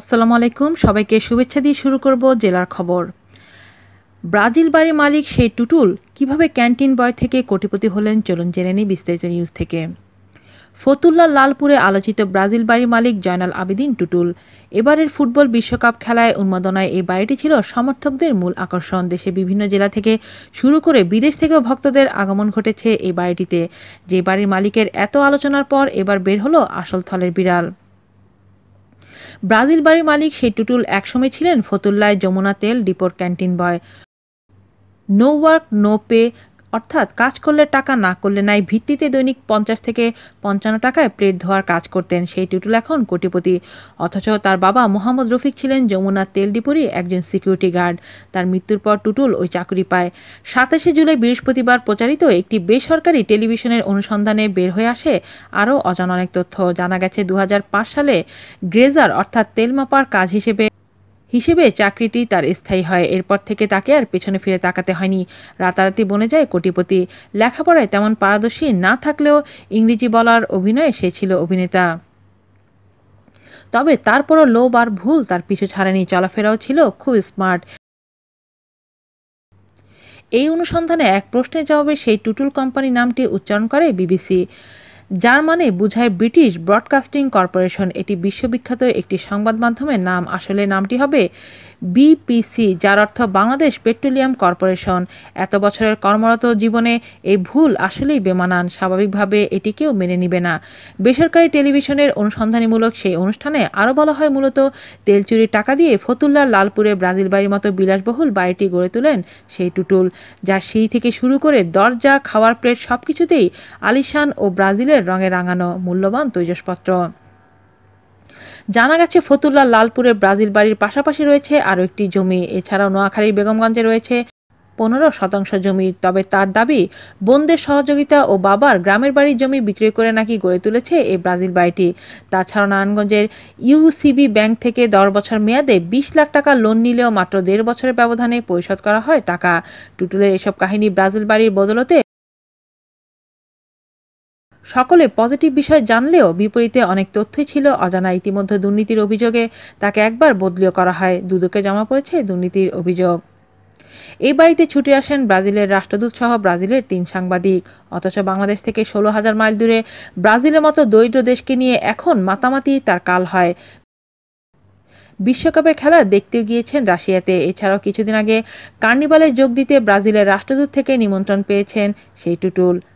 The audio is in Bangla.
আসসালামু আলাইকুম সবাইকে শুভেচ্ছা দিয়ে শুরু করব জেলার খবর ব্রাজিল বাড়ির মালিক সেই টুটুল কিভাবে ক্যান্টিন বয় থেকে কোটিপতি হলেন চলুন জেনে নিই বিস্তারিত নিউজ থেকে ফতুল্লা লালপুরে আলোচিত ব্রাজিল বাড়ির মালিক জয়নাল আবেদিন টুটুল এবারের ফুটবল বিশ্বকাপ খেলায় উন্মাদনায় এই বাড়িটি ছিল সমর্থকদের মূল আকর্ষণ দেশে বিভিন্ন জেলা থেকে শুরু করে বিদেশ থেকেও ভক্তদের আগমন ঘটেছে এই বাড়িটিতে যে বাড়ির মালিকের এত আলোচনার পর এবার বের হলো আসল থলের বিড়াল ব্রাজিল বাড়ির মালিক সেই টুটুল একসময় ছিলেন ফতুল্লায় যমুনা তেল ডিপোর canteen boy no work no pay অর্থাৎ কাজ করলে টাকা না করলে নাই ভিত্তিতে দৈনিক পঞ্চাশ থেকে পঞ্চান্ন টাকায় প্লেট ধোয়ার কাজ করতেন সেই টুটুল এখন কোটিপতি অথচ তার বাবা মোহাম্মদ রফিক ছিলেন যমুনা ডিপুরি একজন সিকিউরিটি গার্ড তার মৃত্যুর পর টুটুল ওই চাকরি পায় সাতাশে জুলাই বৃহস্পতিবার প্রচারিত একটি বেসরকারি টেলিভিশনের অনুসন্ধানে বের হয়ে আসে আরও অজানা অনেক তথ্য জানা গেছে দু সালে গ্রেজার অর্থাৎ তেল মাপার কাজ হিসেবে হিসেবে চাকরিটি তার স্থায়ী হয় এরপর থেকে তাকে আর পেছনে ফিরে তাকাতে হয়নি রাতারাতি বনে যায় কোটিপতি লেখাপড়ায় তেমন পারদর্শী না থাকলেও ইংরেজি বলার অভিনয়ে সে ছিল অভিনেতা তবে তারপরও লোভ আর ভুল তার পিছু ছাড়েনি চলাফেরাও ছিল খুব স্মার্ট এই অনুসন্ধানে এক প্রশ্নের জবাবে সেই টুটুল কোম্পানি নামটি উচ্চারণ করে বিবিসি যার মানে বুঝায় ব্রিটিশ ব্রডকাস্টিং কর্পোরেশন এটি বিশ্ববিখ্যাত একটি সংবাদ মাধ্যমের নাম আসলে নামটি হবে বিপিসি যার অর্থ বাংলাদেশ পেট্রোলিয়াম কর্পোরেশন এত বছরের কর্মরত জীবনে এই ভুল আসলেই বেমানান স্বাভাবিকভাবে এটি কেউ মেনে নিবে না বেসরকারি টেলিভিশনের অনুসন্ধানীমূলক সেই অনুষ্ঠানে আরও বলা হয় মূলত তেলচুরির টাকা দিয়ে ফতুল্লার লালপুরে ব্রাজিল বাড়ির মতো বিলাসবহুল বাড়িটি গড়ে তোলেন সেই টুটুল যা সিঁড়ি থেকে শুরু করে দরজা খাওয়ার প্লেট সব কিছুতেই আলিশান ও ব্রাজিলের রঙে রাঙানো মূল্যবান তৈজসপত্র জানা গেছে ফতুল্লা লালপুরে ব্রাজিল বাড়ির পাশাপাশি রয়েছে আরও একটি জমি এছাড়াও নোয়াখালীর বেগমগঞ্জে রয়েছে পনেরো শতাংশ জমি তবে তার দাবি বন্ধের সহযোগিতা ও বাবার গ্রামের বাড়ির জমি বিক্রি করে নাকি গড়ে তুলেছে এই ব্রাজিল বাড়িটি তাছাড়া নারায়ণগঞ্জের ইউসিবি ব্যাংক থেকে দশ বছর মেয়াদে বিশ লাখ টাকা লোন নিলেও মাত্র দেড় বছরের ব্যবধানে পরিশোধ করা হয় টাকা টুটুলের এসব কাহিনী ব্রাজিল বাড়ির বদলতে সকলে পজিটিভ বিষয় জানলেও বিপরীতে অনেক তথ্যই ছিল অজানা ইতিমধ্যে দুর্নীতির অভিযোগে তাকে একবার বদলিও করা হয় দুদকে জমা পড়েছে দুর্নীতির অভিযোগ এই বাড়িতে ছুটে আসেন ব্রাজিলের রাষ্ট্রদূত সহ ব্রাজিলের তিন সাংবাদিক অথচ বাংলাদেশ থেকে ষোলো হাজার মাইল দূরে ব্রাজিলের মতো দরিদ্র দেশকে নিয়ে এখন মাতামাতি তার কাল হয় বিশ্বকাপের খেলা দেখতে গিয়েছেন রাশিয়াতে এছাড়াও কিছুদিন আগে কার্নিভালে যোগ দিতে ব্রাজিলের রাষ্ট্রদূত থেকে নিমন্ত্রণ পেয়েছেন সেই টুটুল